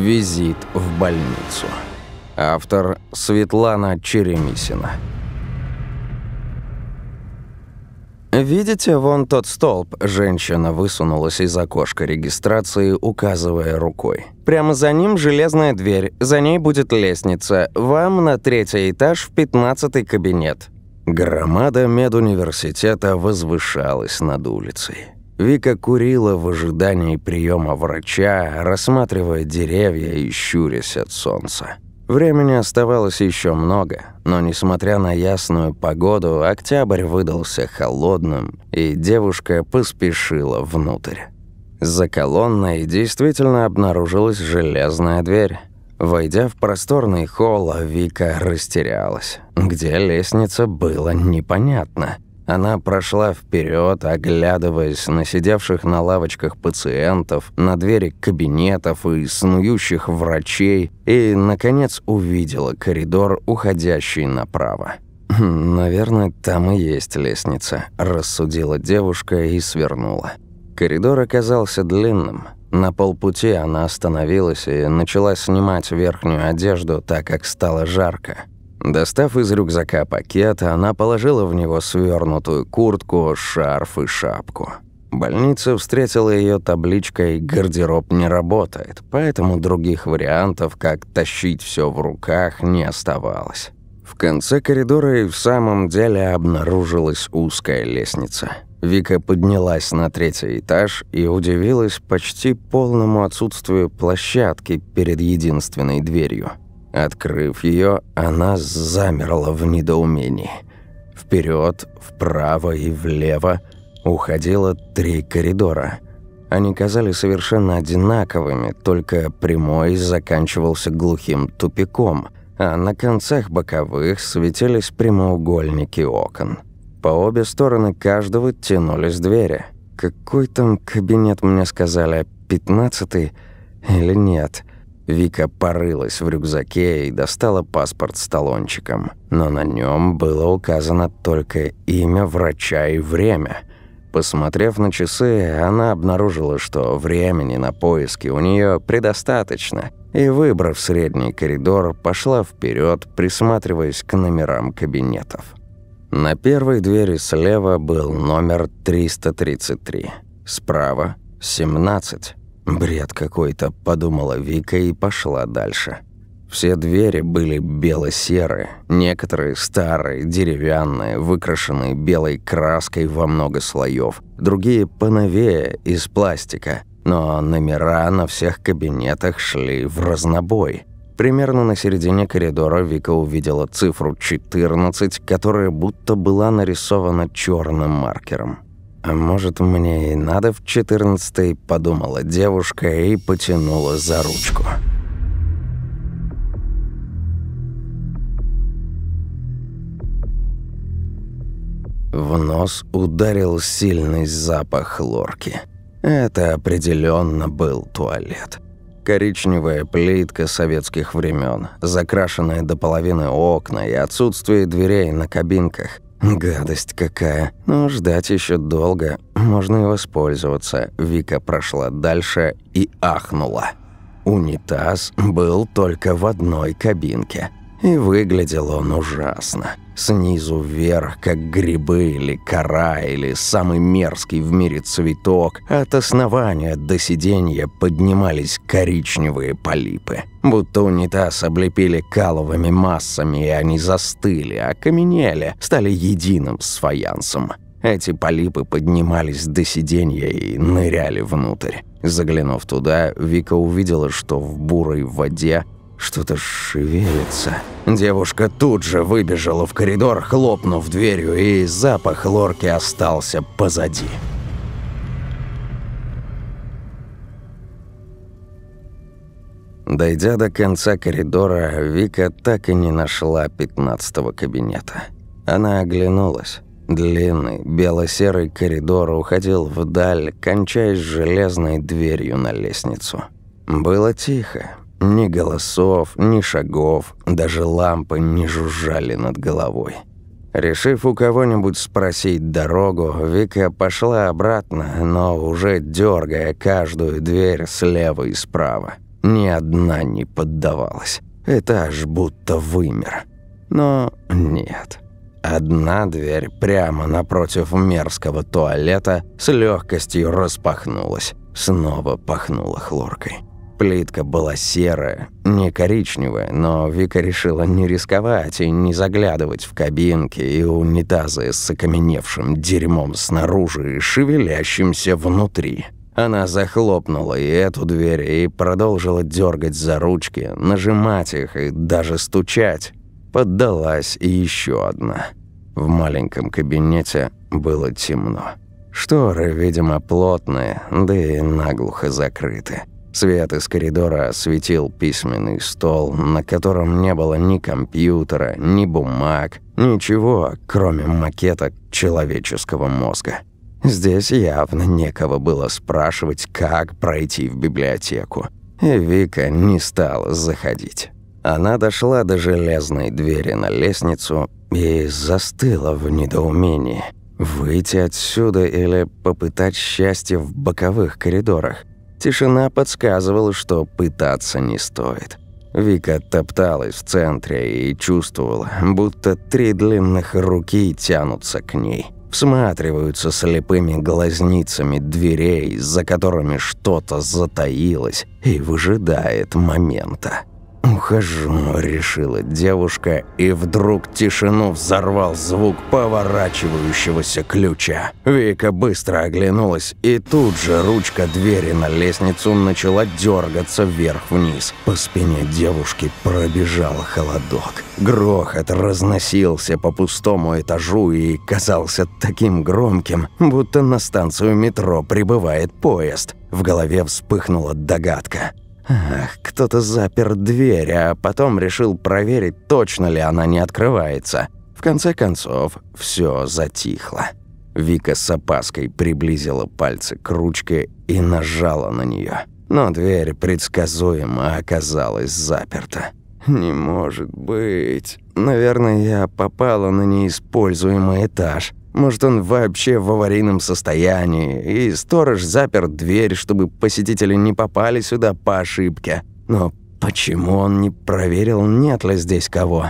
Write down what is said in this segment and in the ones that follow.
«Визит в больницу». Автор Светлана Черемисина. «Видите, вон тот столб?» – женщина высунулась из окошка регистрации, указывая рукой. «Прямо за ним железная дверь, за ней будет лестница. Вам на третий этаж в пятнадцатый кабинет». Громада медуниверситета возвышалась над улицей. Вика курила в ожидании приема врача, рассматривая деревья и щурясь от солнца. Времени оставалось еще много, но несмотря на ясную погоду, октябрь выдался холодным, и девушка поспешила внутрь. За колонной действительно обнаружилась железная дверь. Войдя в просторный холл, Вика растерялась. Где лестница, было непонятно – она прошла вперед, оглядываясь на сидевших на лавочках пациентов, на двери кабинетов и снующих врачей, и, наконец, увидела коридор, уходящий направо. «Хм, «Наверное, там и есть лестница», – рассудила девушка и свернула. Коридор оказался длинным. На полпути она остановилась и начала снимать верхнюю одежду, так как стало жарко. Достав из рюкзака пакет, она положила в него свернутую куртку, шарф и шапку. Больница встретила ее табличкой «Гардероб не работает», поэтому других вариантов, как тащить все в руках, не оставалось. В конце коридора и в самом деле обнаружилась узкая лестница. Вика поднялась на третий этаж и удивилась почти полному отсутствию площадки перед единственной дверью – Открыв ее, она замерла в недоумении. Вперед, вправо и влево уходило три коридора. Они казались совершенно одинаковыми, только прямой заканчивался глухим тупиком, а на концах боковых светились прямоугольники окон. По обе стороны каждого тянулись двери. Какой там кабинет, мне сказали, пятнадцатый или нет – Вика порылась в рюкзаке и достала паспорт с талончиком. Но на нем было указано только имя врача и время. Посмотрев на часы, она обнаружила, что времени на поиски у нее предостаточно, и, выбрав средний коридор, пошла вперед, присматриваясь к номерам кабинетов. На первой двери слева был номер 333, справа – 17, «Бред какой-то», – подумала Вика и пошла дальше. Все двери были бело-серые, некоторые старые, деревянные, выкрашенные белой краской во много слоев, другие поновее, из пластика. Но номера на всех кабинетах шли в разнобой. Примерно на середине коридора Вика увидела цифру 14, которая будто была нарисована черным маркером. «А может, мне и надо в четырнадцатой?» – подумала девушка и потянула за ручку. В нос ударил сильный запах лорки. Это определенно был туалет. Коричневая плитка советских времен, закрашенные до половины окна и отсутствие дверей на кабинках – «Гадость какая. Но ждать еще долго. Можно и воспользоваться». Вика прошла дальше и ахнула. Унитаз был только в одной кабинке. И выглядел он ужасно снизу вверх, как грибы или кора, или самый мерзкий в мире цветок, от основания до сиденья поднимались коричневые полипы. Будто унитаз облепили каловыми массами, и они застыли, окаменели, стали единым с фаянсом. Эти полипы поднимались до сиденья и ныряли внутрь. Заглянув туда, Вика увидела, что в бурой воде что-то шевелится. Девушка тут же выбежала в коридор, хлопнув дверью, и запах лорки остался позади. Дойдя до конца коридора, Вика так и не нашла пятнадцатого кабинета. Она оглянулась. Длинный бело-серый коридор уходил вдаль, кончаясь железной дверью на лестницу. Было тихо, ни голосов, ни шагов, даже лампы не жужжали над головой. Решив у кого-нибудь спросить дорогу, Вика пошла обратно, но уже дергая каждую дверь слева и справа. Ни одна не поддавалась. Этаж будто вымер. Но нет. Одна дверь прямо напротив мерзкого туалета с легкостью распахнулась. Снова пахнула хлоркой. Плитка была серая, не коричневая, но Вика решила не рисковать и не заглядывать в кабинки и унитазы с окаменевшим дерьмом снаружи и шевелящимся внутри. Она захлопнула и эту дверь и продолжила дергать за ручки, нажимать их и даже стучать. Поддалась и еще одна. В маленьком кабинете было темно. Шторы, видимо, плотные, да и наглухо закрыты. Свет из коридора осветил письменный стол, на котором не было ни компьютера, ни бумаг, ничего, кроме макета человеческого мозга. Здесь явно некого было спрашивать, как пройти в библиотеку. И Вика не стала заходить. Она дошла до железной двери на лестницу и застыла в недоумении. Выйти отсюда или попытать счастье в боковых коридорах? Тишина подсказывала, что пытаться не стоит. Вика топталась в центре и чувствовала, будто три длинных руки тянутся к ней. Всматриваются слепыми глазницами дверей, за которыми что-то затаилось и выжидает момента. «Ухожу», — решила девушка, и вдруг тишину взорвал звук поворачивающегося ключа. Вика быстро оглянулась, и тут же ручка двери на лестницу начала дергаться вверх-вниз. По спине девушки пробежал холодок. Грохот разносился по пустому этажу и казался таким громким, будто на станцию метро прибывает поезд. В голове вспыхнула догадка. Кто-то запер дверь, а потом решил проверить, точно ли она не открывается. В конце концов, все затихло. Вика с опаской приблизила пальцы к ручке и нажала на нее. Но дверь предсказуемо оказалась заперта. «Не может быть. Наверное, я попала на неиспользуемый этаж. Может, он вообще в аварийном состоянии, и сторож запер дверь, чтобы посетители не попали сюда по ошибке. Но почему он не проверил, нет ли здесь кого?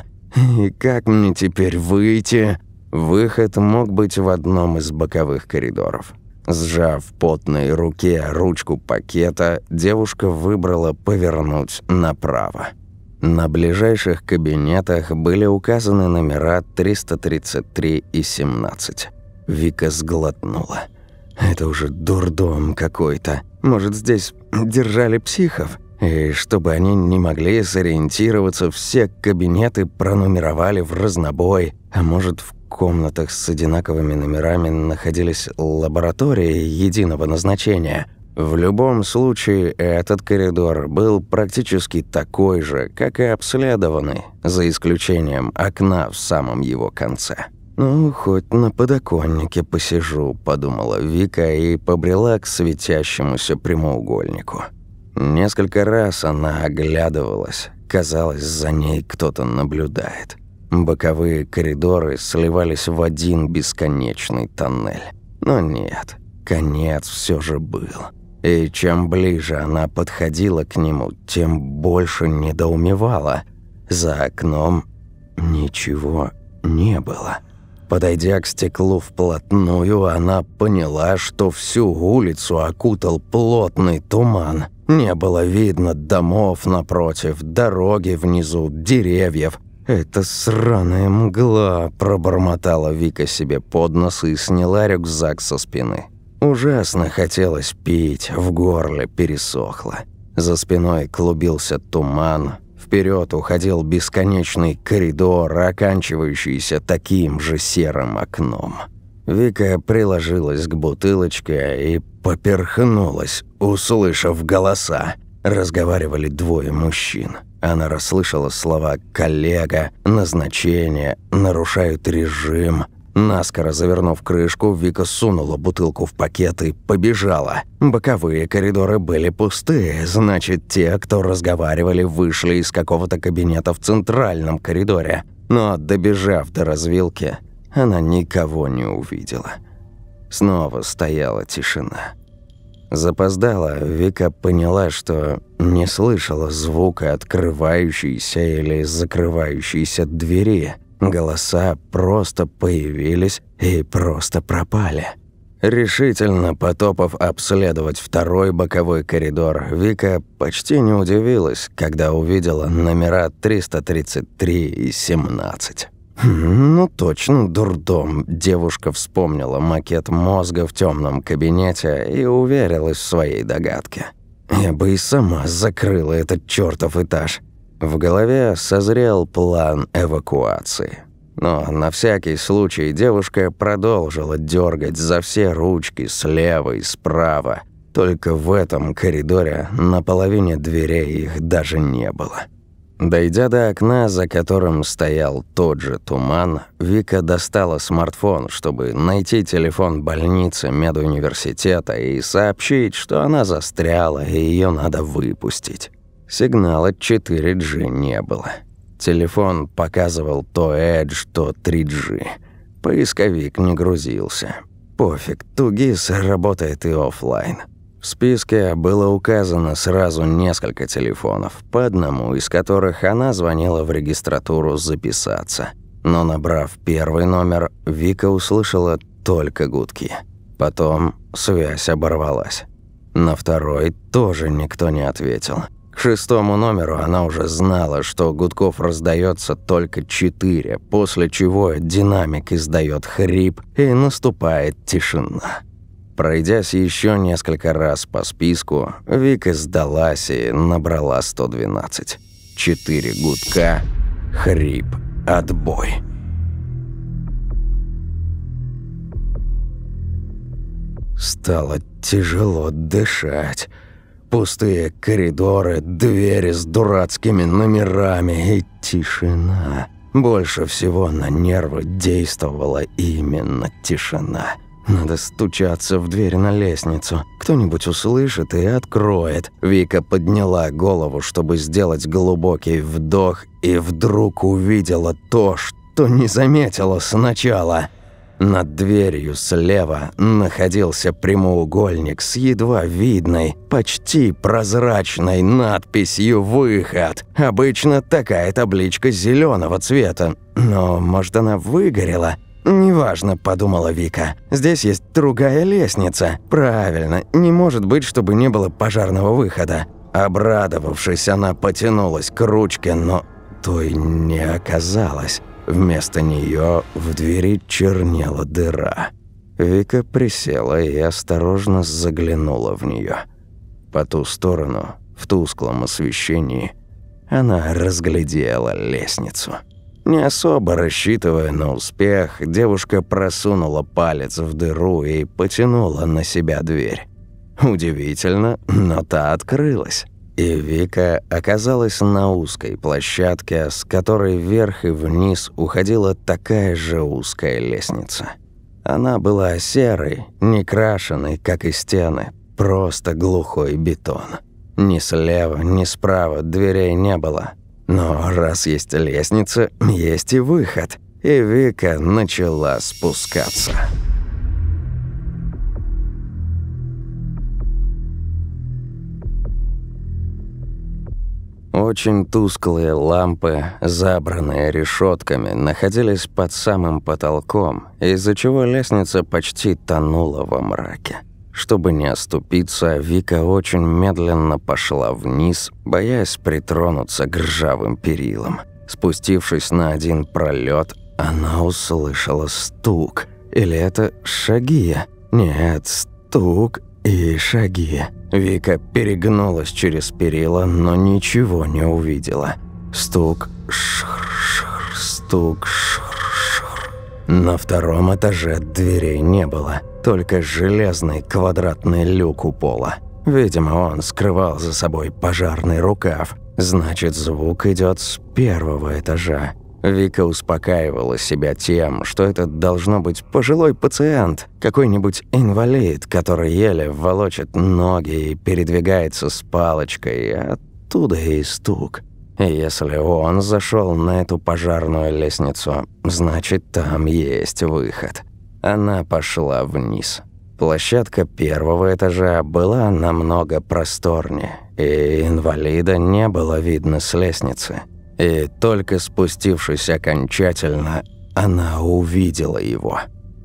И как мне теперь выйти? Выход мог быть в одном из боковых коридоров. Сжав в потной руке ручку пакета, девушка выбрала повернуть направо. На ближайших кабинетах были указаны номера 333 и 17. Вика сглотнула. «Это уже дурдом какой-то. Может, здесь держали психов?» И чтобы они не могли сориентироваться, все кабинеты пронумеровали в разнобой. А может, в комнатах с одинаковыми номерами находились лаборатории единого назначения – в любом случае, этот коридор был практически такой же, как и обследованный, за исключением окна в самом его конце. «Ну, хоть на подоконнике посижу», — подумала Вика и побрела к светящемуся прямоугольнику. Несколько раз она оглядывалась. Казалось, за ней кто-то наблюдает. Боковые коридоры сливались в один бесконечный тоннель. Но нет, конец все же был. И чем ближе она подходила к нему, тем больше недоумевала. За окном ничего не было. Подойдя к стеклу вплотную, она поняла, что всю улицу окутал плотный туман. Не было видно домов напротив, дороги внизу, деревьев. «Это сраная мгла», – пробормотала Вика себе под нос и сняла рюкзак со спины. Ужасно хотелось пить, в горле пересохло. За спиной клубился туман, вперед уходил бесконечный коридор, оканчивающийся таким же серым окном. Вика приложилась к бутылочке и поперхнулась, услышав голоса. Разговаривали двое мужчин. Она расслышала слова «коллега», «назначение», «нарушают режим», Наскоро завернув крышку, Вика сунула бутылку в пакет и побежала. Боковые коридоры были пустые, значит, те, кто разговаривали, вышли из какого-то кабинета в центральном коридоре. Но, добежав до развилки, она никого не увидела. Снова стояла тишина. Запоздала, Вика поняла, что не слышала звука открывающейся или закрывающейся двери – Голоса просто появились и просто пропали. Решительно потопав обследовать второй боковой коридор, Вика почти не удивилась, когда увидела номера 333 и 17. «Хм, «Ну точно, дурдом», — девушка вспомнила макет мозга в темном кабинете и уверилась в своей догадке. «Я бы и сама закрыла этот чертов этаж». В голове созрел план эвакуации. Но на всякий случай девушка продолжила дергать за все ручки слева и справа. Только в этом коридоре на половине дверей их даже не было. Дойдя до окна, за которым стоял тот же туман, Вика достала смартфон, чтобы найти телефон больницы медуниверситета и сообщить, что она застряла и ее надо выпустить. Сигнала 4G не было. Телефон показывал то Edge, то 3G. Поисковик не грузился. Пофиг, Тугис работает и офлайн. В списке было указано сразу несколько телефонов, по одному из которых она звонила в регистратуру записаться. Но набрав первый номер, Вика услышала только гудки. Потом связь оборвалась. На второй тоже никто не ответил – шестому номеру она уже знала, что гудков раздается только четыре, после чего динамик издает хрип и наступает тишина. Пройдясь еще несколько раз по списку, Вика сдалась и набрала 112. Четыре гудка, хрип, отбой. Стало тяжело дышать. Пустые коридоры, двери с дурацкими номерами и тишина. Больше всего на нервы действовала именно тишина. Надо стучаться в дверь на лестницу. Кто-нибудь услышит и откроет. Вика подняла голову, чтобы сделать глубокий вдох, и вдруг увидела то, что не заметила сначала – над дверью слева находился прямоугольник с едва видной, почти прозрачной надписью «Выход». Обычно такая табличка зеленого цвета, но, может, она выгорела? «Неважно», — подумала Вика. «Здесь есть другая лестница. Правильно, не может быть, чтобы не было пожарного выхода». Обрадовавшись, она потянулась к ручке, но той не оказалось. Вместо нее в двери чернела дыра. Вика присела и осторожно заглянула в нее. По ту сторону, в тусклом освещении, она разглядела лестницу. Не особо рассчитывая на успех, девушка просунула палец в дыру и потянула на себя дверь. Удивительно, но та открылась. И Вика оказалась на узкой площадке, с которой вверх и вниз уходила такая же узкая лестница. Она была серой, не крашеной, как и стены, просто глухой бетон. Ни слева, ни справа дверей не было. Но раз есть лестница, есть и выход. И Вика начала спускаться. Очень тусклые лампы, забранные решетками, находились под самым потолком, из-за чего лестница почти тонула во мраке. Чтобы не оступиться, Вика очень медленно пошла вниз, боясь притронуться к ржавым перилам. Спустившись на один пролет, она услышала стук. Или это шаги? Нет, стук и шаги. Вика перегнулась через перила, но ничего не увидела. Стук, шхр, шхр, стук, шхр, шхр. На втором этаже дверей не было, только железный квадратный люк у пола. Видимо, он скрывал за собой пожарный рукав, значит, звук идет с первого этажа. Вика успокаивала себя тем, что это должно быть пожилой пациент, какой-нибудь инвалид, который еле волочит ноги и передвигается с палочкой, а оттуда и стук. если он зашел на эту пожарную лестницу, значит, там есть выход. Она пошла вниз. Площадка первого этажа была намного просторнее, и инвалида не было видно с лестницы. И только спустившись окончательно, она увидела его.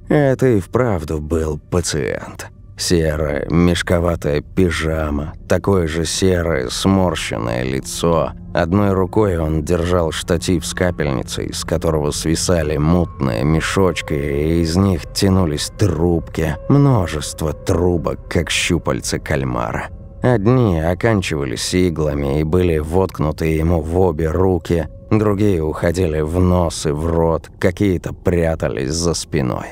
Это и вправду был пациент. Серая, мешковатая пижама, такое же серое, сморщенное лицо. Одной рукой он держал штатив с капельницей, с которого свисали мутные мешочки, и из них тянулись трубки, множество трубок, как щупальца кальмара. Одни оканчивались иглами и были воткнуты ему в обе руки, другие уходили в нос и в рот, какие-то прятались за спиной.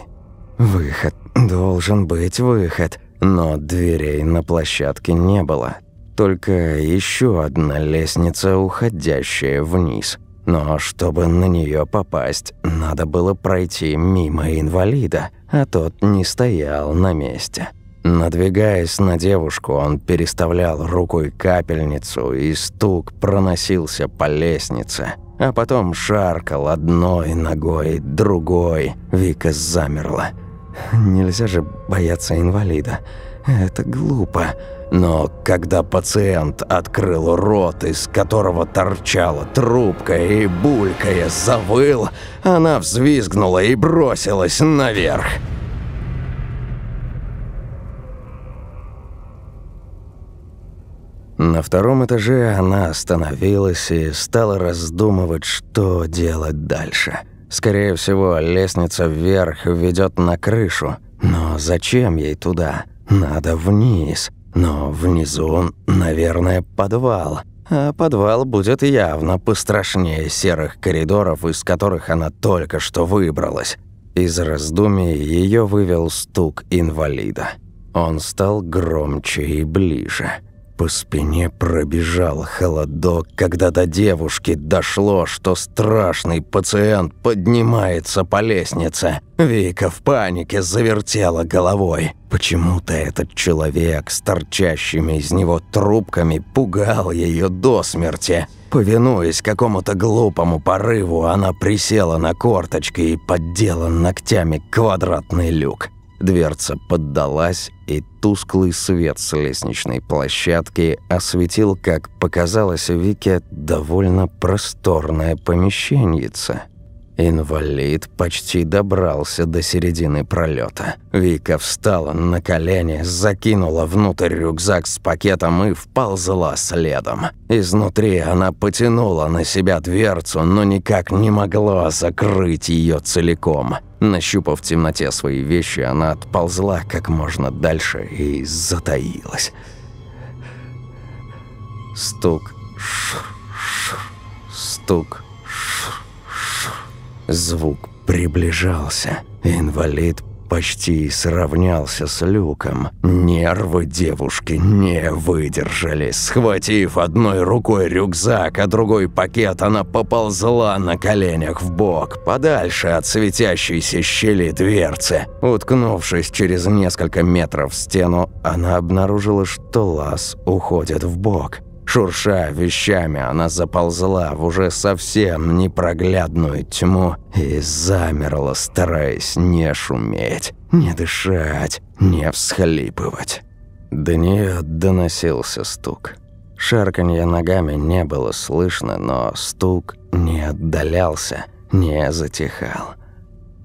Выход. Должен быть выход. Но дверей на площадке не было. Только еще одна лестница, уходящая вниз. Но чтобы на нее попасть, надо было пройти мимо инвалида, а тот не стоял на месте. Надвигаясь на девушку, он переставлял рукой капельницу, и стук проносился по лестнице. А потом шаркал одной ногой, другой. Вика замерла. «Нельзя же бояться инвалида. Это глупо». Но когда пациент открыл рот, из которого торчала трубка и булькая завыл, она взвизгнула и бросилась наверх. На втором этаже она остановилась и стала раздумывать, что делать дальше. Скорее всего, лестница вверх ведет на крышу. Но зачем ей туда? Надо вниз. Но внизу, наверное, подвал. А подвал будет явно пострашнее серых коридоров, из которых она только что выбралась. Из раздумий ее вывел стук инвалида. Он стал громче и ближе. По спине пробежал холодок, когда до девушки дошло, что страшный пациент поднимается по лестнице. Вика в панике завертела головой. Почему-то этот человек с торчащими из него трубками пугал ее до смерти. Повинуясь какому-то глупому порыву, она присела на корточки и поддела ногтями квадратный люк. Дверца поддалась, и тусклый свет с лестничной площадки осветил, как показалось Вике, довольно просторное помещенница – Инвалид почти добрался до середины пролета. Вика встала на колени, закинула внутрь рюкзак с пакетом и вползла следом. Изнутри она потянула на себя дверцу, но никак не могла закрыть ее целиком. Нащупав в темноте свои вещи, она отползла как можно дальше и затаилась. Стук, шур, шур, стук, Звук приближался. Инвалид почти сравнялся с люком. Нервы девушки не выдержали. Схватив одной рукой рюкзак, а другой пакет, она поползла на коленях в бок, подальше от светящейся щели дверцы. Уткнувшись через несколько метров в стену, она обнаружила, что лаз уходит в бок. Шурша вещами, она заползла в уже совсем непроглядную тьму и замерла, стараясь не шуметь, не дышать, не всхлипывать. До нее доносился стук. Шарканья ногами не было слышно, но стук не отдалялся, не затихал.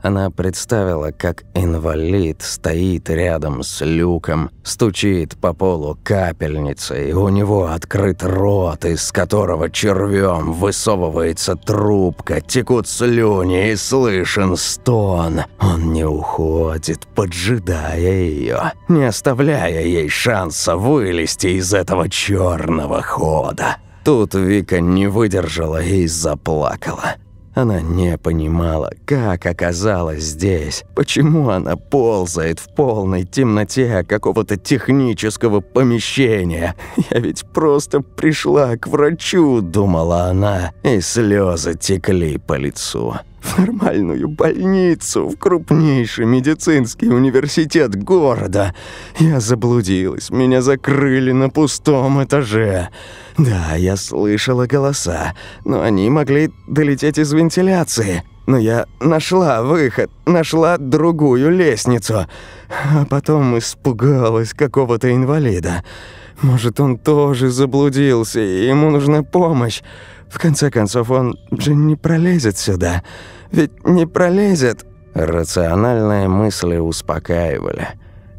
Она представила, как инвалид стоит рядом с люком, стучит по полу капельницей, у него открыт рот, из которого червем высовывается трубка, текут слюни и слышен стон. Он не уходит, поджидая ее, не оставляя ей шанса вылезти из этого черного хода. Тут Вика не выдержала и заплакала. Она не понимала, как оказалась здесь, почему она ползает в полной темноте какого-то технического помещения. «Я ведь просто пришла к врачу», — думала она, и слезы текли по лицу в нормальную больницу, в крупнейший медицинский университет города. Я заблудилась, меня закрыли на пустом этаже. Да, я слышала голоса, но они могли долететь из вентиляции. Но я нашла выход, нашла другую лестницу. А потом испугалась какого-то инвалида. Может, он тоже заблудился, и ему нужна помощь. В конце концов, он же не пролезет сюда ведь не пролезет». Рациональные мысли успокаивали.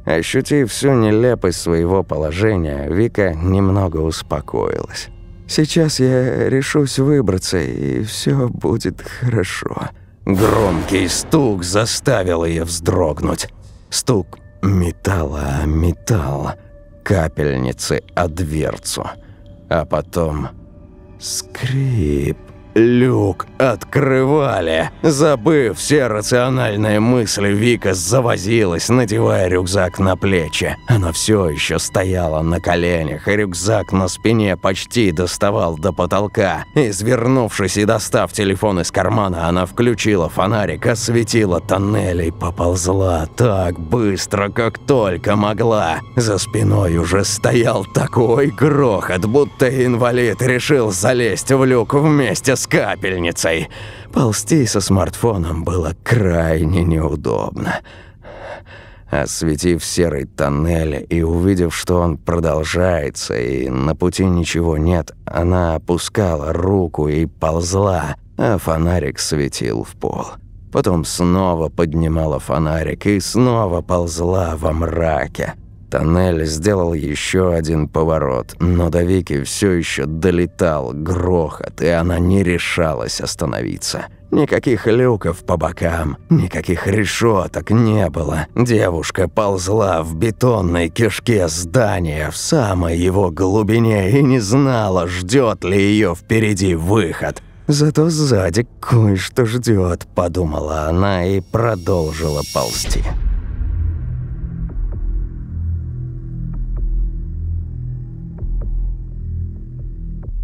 Ощутив всю нелепость своего положения, Вика немного успокоилась. «Сейчас я решусь выбраться, и все будет хорошо». Громкий стук заставил ее вздрогнуть. Стук металла о металл, капельницы о дверцу, а потом скрип. Люк открывали. Забыв все рациональные мысли, Вика завозилась, надевая рюкзак на плечи. Она все еще стояла на коленях, и рюкзак на спине почти доставал до потолка. Извернувшись и достав телефон из кармана, она включила фонарик, осветила тоннель и поползла так быстро, как только могла. За спиной уже стоял такой грохот, будто инвалид решил залезть в люк вместе с капельницей. Ползти со смартфоном было крайне неудобно. Осветив серый тоннель и увидев, что он продолжается и на пути ничего нет, она опускала руку и ползла, а фонарик светил в пол. Потом снова поднимала фонарик и снова ползла во мраке. Тоннель сделал еще один поворот, но до Вики все еще долетал грохот, и она не решалась остановиться. Никаких люков по бокам, никаких решеток не было. Девушка ползла в бетонной кишке здания в самой его глубине и не знала, ждет ли ее впереди выход. «Зато сзади кое-что ждет», — подумала она и продолжила ползти.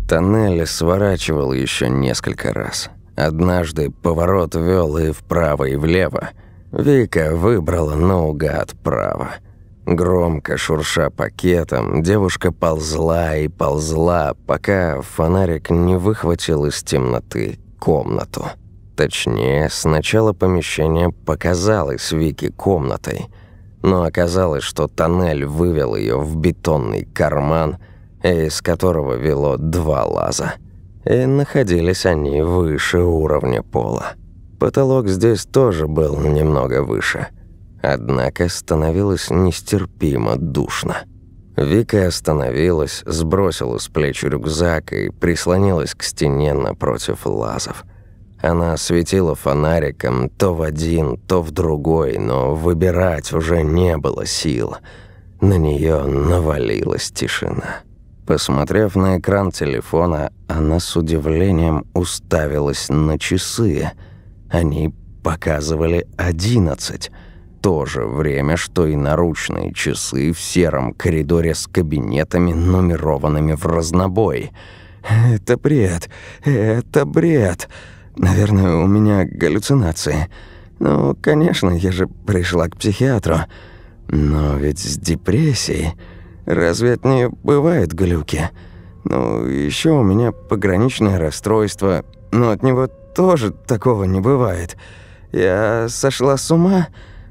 Тоннель сворачивал еще несколько раз. Однажды поворот вел и вправо, и влево. Вика выбрала наугад право. Громко шурша пакетом, девушка ползла и ползла, пока фонарик не выхватил из темноты комнату. Точнее, сначала помещение показалось Вике комнатой, но оказалось, что тоннель вывел ее в бетонный карман – из которого вело два лаза. И находились они выше уровня пола. Потолок здесь тоже был немного выше. Однако становилось нестерпимо душно. Вика остановилась, сбросила с плеч рюкзак и прислонилась к стене напротив лазов. Она светила фонариком то в один, то в другой, но выбирать уже не было сил. На нее навалилась тишина. Посмотрев на экран телефона, она с удивлением уставилась на часы. Они показывали одиннадцать. То же время, что и наручные часы в сером коридоре с кабинетами, нумерованными в разнобой. «Это бред! Это бред! Наверное, у меня галлюцинации. Ну, конечно, я же пришла к психиатру. Но ведь с депрессией...» Разве от нее бывают глюки? Ну, еще у меня пограничное расстройство, но от него тоже такого не бывает. Я сошла с ума?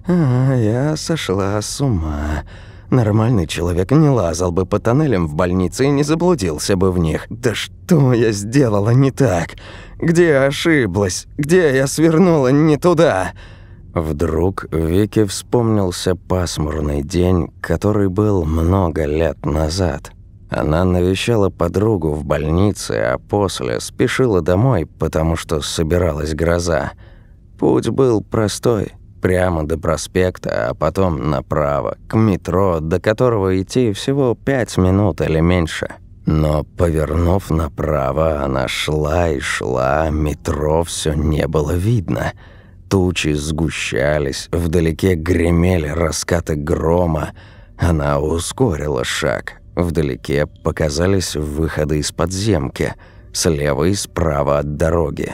А, я сошла с ума. Нормальный человек не лазал бы по тоннелям в больнице и не заблудился бы в них. Да что я сделала не так? Где ошиблась? Где я свернула не туда?» Вдруг Вике вспомнился пасмурный день, который был много лет назад. Она навещала подругу в больнице, а после спешила домой, потому что собиралась гроза. Путь был простой – прямо до проспекта, а потом направо, к метро, до которого идти всего пять минут или меньше. Но, повернув направо, она шла и шла, метро все не было видно – Тучи сгущались, вдалеке гремели раскаты грома. Она ускорила шаг. Вдалеке показались выходы из подземки, слева и справа от дороги.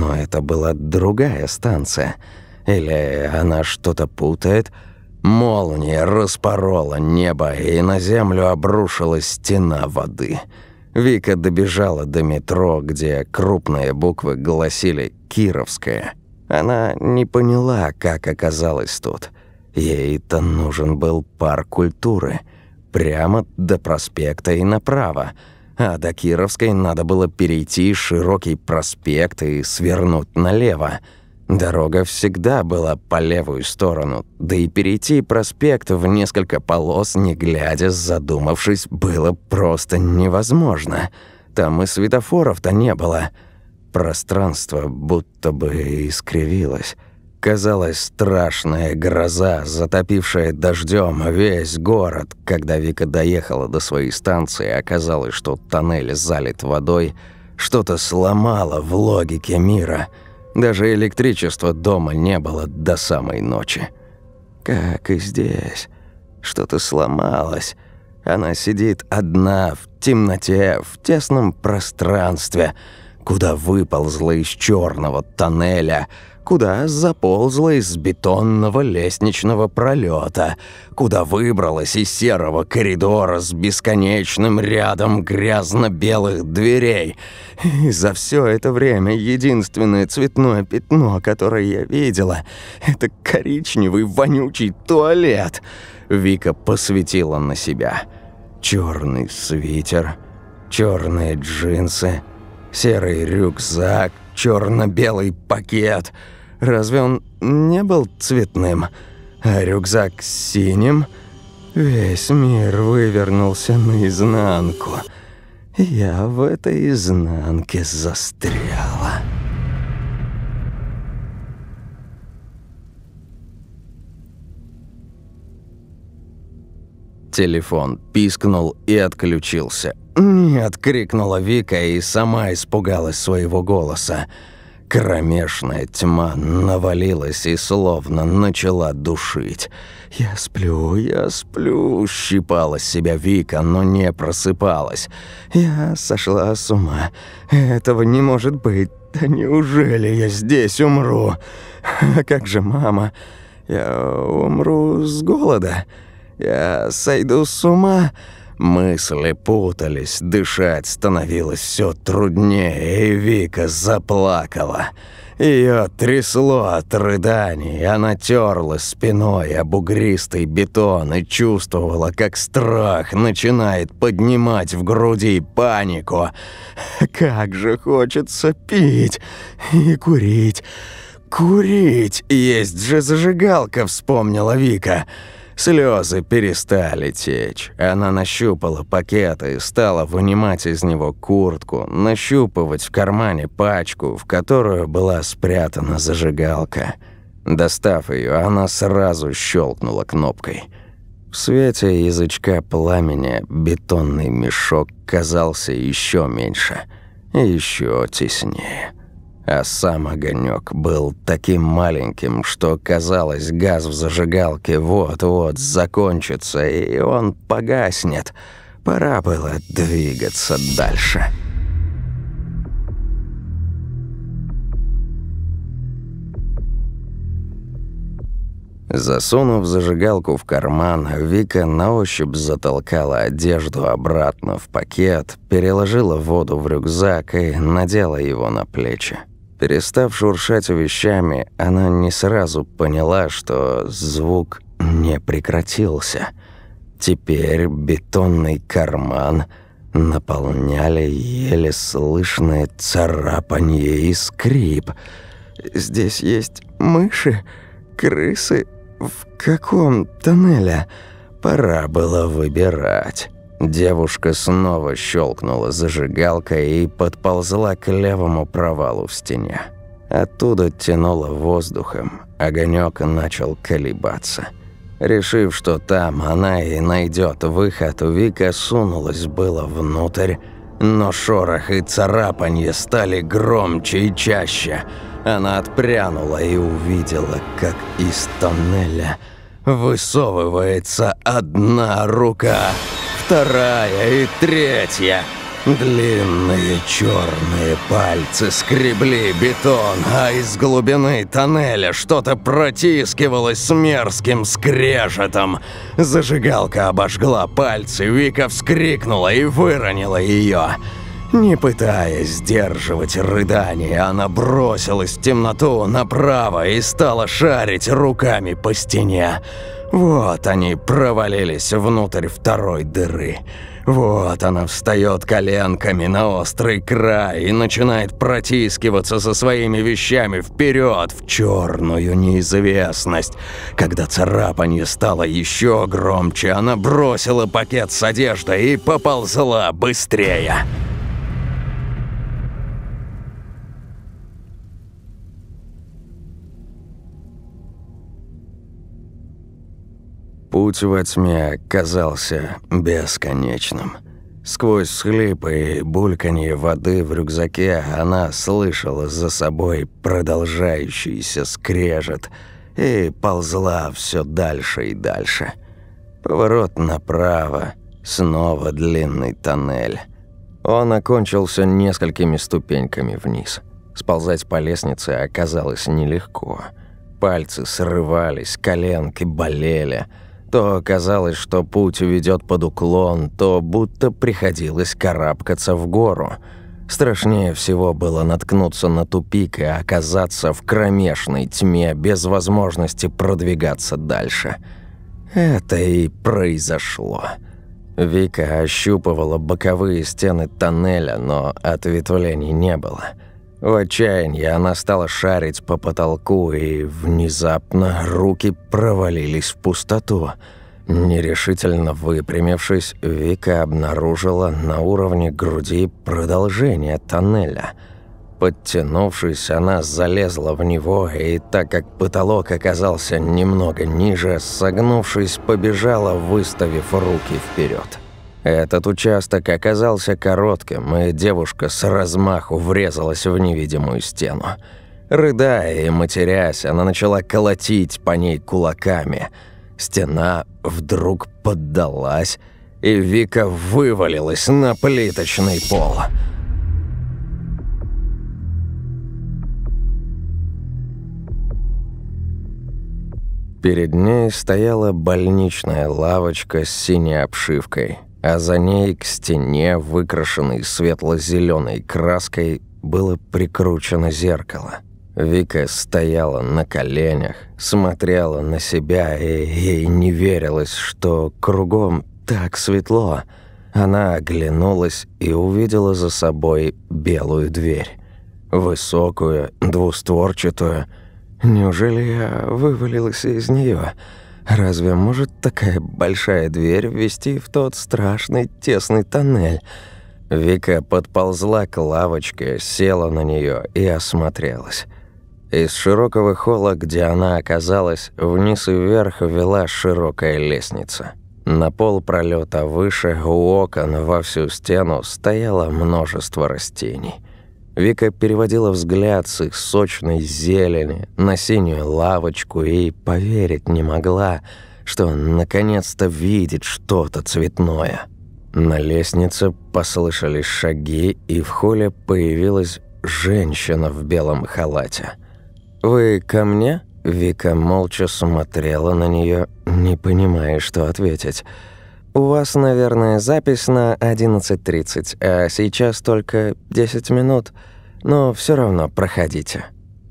Но это была другая станция. Или она что-то путает? Молния распорола небо, и на землю обрушилась стена воды. Вика добежала до метро, где крупные буквы гласили «Кировская». Она не поняла, как оказалась тут. Ей-то нужен был парк культуры. Прямо до проспекта и направо. А до Кировской надо было перейти широкий проспект и свернуть налево. Дорога всегда была по левую сторону, да и перейти проспект в несколько полос, не глядя, задумавшись, было просто невозможно. Там и светофоров-то не было. Пространство будто бы искривилось. Казалось, страшная гроза, затопившая дождем весь город. Когда Вика доехала до своей станции, оказалось, что тоннель залит водой. Что-то сломало в логике мира. Даже электричества дома не было до самой ночи. Как и здесь. Что-то сломалось. Она сидит одна, в темноте, в тесном пространстве – куда выползла из черного тоннеля, куда заползла из бетонного лестничного пролета, куда выбралась из серого коридора с бесконечным рядом грязно-белых дверей. И за все это время единственное цветное пятно, которое я видела, это коричневый вонючий туалет. Вика посветила на себя. Черный свитер, черные джинсы — Серый рюкзак, черно-белый пакет. Разве он не был цветным? А рюкзак синим? Весь мир вывернулся наизнанку. Я в этой изнанке застряла. Телефон пискнул и отключился. «Нет!» – крикнула Вика и сама испугалась своего голоса. Кромешная тьма навалилась и словно начала душить. «Я сплю, я сплю», — щипала себя Вика, но не просыпалась. «Я сошла с ума. Этого не может быть. Да неужели я здесь умру? А как же мама? Я умру с голода». Я сойду с ума. Мысли путались, дышать становилось все труднее, и Вика заплакала. Ее трясло от рыданий, она терла спиной об угристый бетон и чувствовала, как страх начинает поднимать в груди панику. «Как же хочется пить и курить! Курить! Есть же зажигалка!» — вспомнила Вика. «Вика!» Слезы перестали течь. Она нащупала пакет и стала вынимать из него куртку, нащупывать в кармане пачку, в которую была спрятана зажигалка. Достав ее, она сразу щелкнула кнопкой. В свете язычка пламени бетонный мешок казался еще меньше и еще теснее. А сам огонек был таким маленьким, что, казалось, газ в зажигалке вот-вот закончится, и он погаснет. Пора было двигаться дальше. Засунув зажигалку в карман, Вика на ощупь затолкала одежду обратно в пакет, переложила воду в рюкзак и надела его на плечи. Перестав шуршать вещами, она не сразу поняла, что звук не прекратился. Теперь бетонный карман наполняли еле слышное царапанье и скрип. «Здесь есть мыши? Крысы? В каком тоннеле?» Пора было выбирать. Девушка снова щелкнула зажигалкой и подползла к левому провалу в стене. Оттуда тянуло воздухом, огонек начал колебаться. Решив, что там она и найдет выход, Вика сунулась было внутрь, но шорох и царапанье стали громче и чаще. Она отпрянула и увидела, как из тоннеля высовывается одна рука вторая и третья. Длинные черные пальцы скребли бетон, а из глубины тоннеля что-то протискивалось с мерзким скрежетом. Зажигалка обожгла пальцы, Вика вскрикнула и выронила ее. Не пытаясь сдерживать рыдание, она бросилась в темноту направо и стала шарить руками по стене. Вот они провалились внутрь второй дыры. Вот она встает коленками на острый край и начинает протискиваться со своими вещами вперед в черную неизвестность. Когда царапанье стало еще громче, она бросила пакет с одеждой и поползла быстрее. Путь во тьме казался бесконечным. Сквозь схлипы и бульканье воды в рюкзаке она слышала за собой продолжающийся скрежет и ползла все дальше и дальше. Поворот направо, снова длинный тоннель. Он окончился несколькими ступеньками вниз. Сползать по лестнице оказалось нелегко. Пальцы срывались, коленки болели – то казалось, что путь ведет под уклон, то будто приходилось карабкаться в гору. Страшнее всего было наткнуться на тупик и оказаться в кромешной тьме без возможности продвигаться дальше. Это и произошло. Вика ощупывала боковые стены тоннеля, но ответвлений не было – в отчаянии она стала шарить по потолку, и внезапно руки провалились в пустоту. Нерешительно выпрямившись, Вика обнаружила на уровне груди продолжение тоннеля – Подтянувшись, она залезла в него, и так как потолок оказался немного ниже, согнувшись, побежала, выставив руки вперед. Этот участок оказался коротким, и девушка с размаху врезалась в невидимую стену. Рыдая и матерясь, она начала колотить по ней кулаками. Стена вдруг поддалась, и Вика вывалилась на плиточный пол. Перед ней стояла больничная лавочка с синей обшивкой – а за ней к стене, выкрашенной светло-зеленой краской, было прикручено зеркало. Вика стояла на коленях, смотрела на себя, и ей не верилось, что кругом так светло. Она оглянулась и увидела за собой белую дверь. Высокую, двустворчатую. Неужели я вывалилась из нее? Разве может такая большая дверь ввести в тот страшный тесный тоннель? Вика подползла к лавочке, села на нее и осмотрелась. Из широкого холла, где она оказалась, вниз и вверх вела широкая лестница. На пол пролета выше, у окон во всю стену стояло множество растений – Вика переводила взгляд с их сочной зелени на синюю лавочку и поверить не могла, что наконец-то видит что-то цветное. На лестнице послышались шаги, и в холле появилась женщина в белом халате. «Вы ко мне?» Вика молча смотрела на нее, не понимая, что ответить. «У вас, наверное, запись на 11.30, а сейчас только 10 минут, но все равно проходите».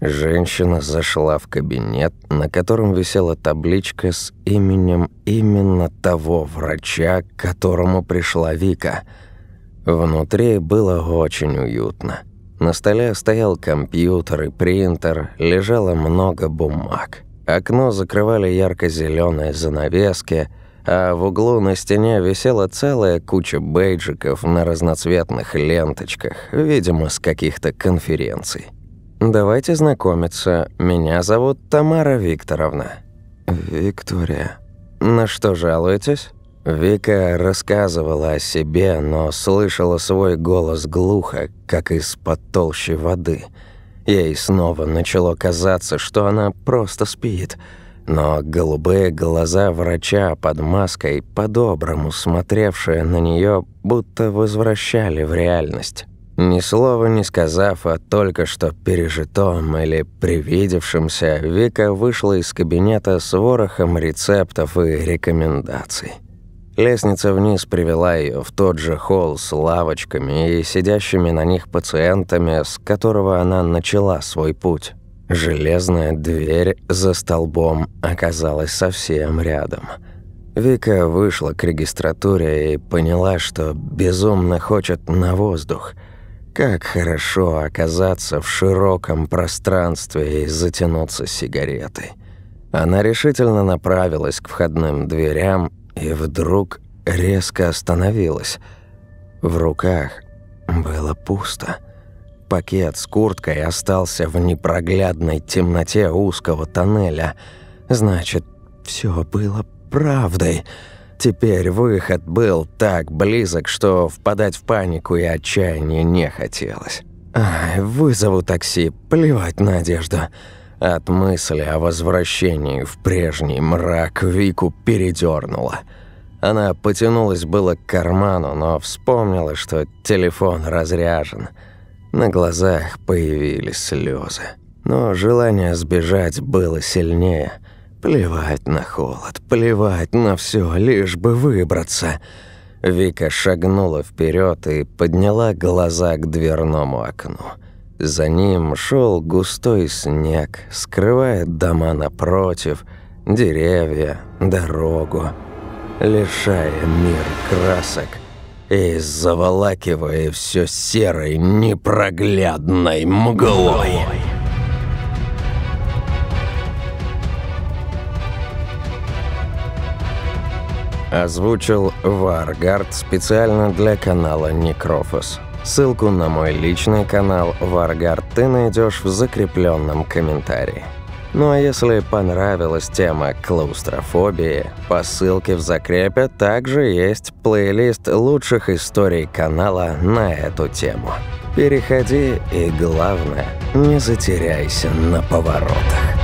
Женщина зашла в кабинет, на котором висела табличка с именем именно того врача, к которому пришла Вика. Внутри было очень уютно. На столе стоял компьютер и принтер, лежало много бумаг. Окно закрывали ярко зеленые занавески – а в углу на стене висела целая куча бейджиков на разноцветных ленточках, видимо, с каких-то конференций. «Давайте знакомиться. Меня зовут Тамара Викторовна». «Виктория». «На что жалуетесь?» Вика рассказывала о себе, но слышала свой голос глухо, как из-под толщи воды. Ей снова начало казаться, что она просто спит – но голубые глаза врача под маской, по-доброму смотревшие на нее, будто возвращали в реальность. Ни слова не сказав о только что пережитом или привидевшемся, Вика вышла из кабинета с ворохом рецептов и рекомендаций. Лестница вниз привела ее в тот же холл с лавочками и сидящими на них пациентами, с которого она начала свой путь. Железная дверь за столбом оказалась совсем рядом. Вика вышла к регистратуре и поняла, что безумно хочет на воздух. Как хорошо оказаться в широком пространстве и затянуться сигаретой. Она решительно направилась к входным дверям и вдруг резко остановилась. В руках было пусто – пакет с курткой остался в непроглядной темноте узкого тоннеля. Значит, все было правдой. Теперь выход был так близок, что впадать в панику и отчаяние не хотелось. Ай, вызову такси, плевать на одежду. От мысли о возвращении в прежний мрак Вику передернула. Она потянулась было к карману, но вспомнила, что телефон разряжен – на глазах появились слезы. Но желание сбежать было сильнее. Плевать на холод, плевать на все, лишь бы выбраться. Вика шагнула вперед и подняла глаза к дверному окну. За ним шел густой снег, скрывая дома напротив, деревья, дорогу, лишая мир красок и заволакивая все серой, непроглядной мглой. Озвучил Варгард специально для канала Некрофос. Ссылку на мой личный канал Варгард ты найдешь в закрепленном комментарии. Ну а если понравилась тема клаустрофобии, по ссылке в закрепе также есть плейлист лучших историй канала на эту тему. Переходи и главное, не затеряйся на поворотах.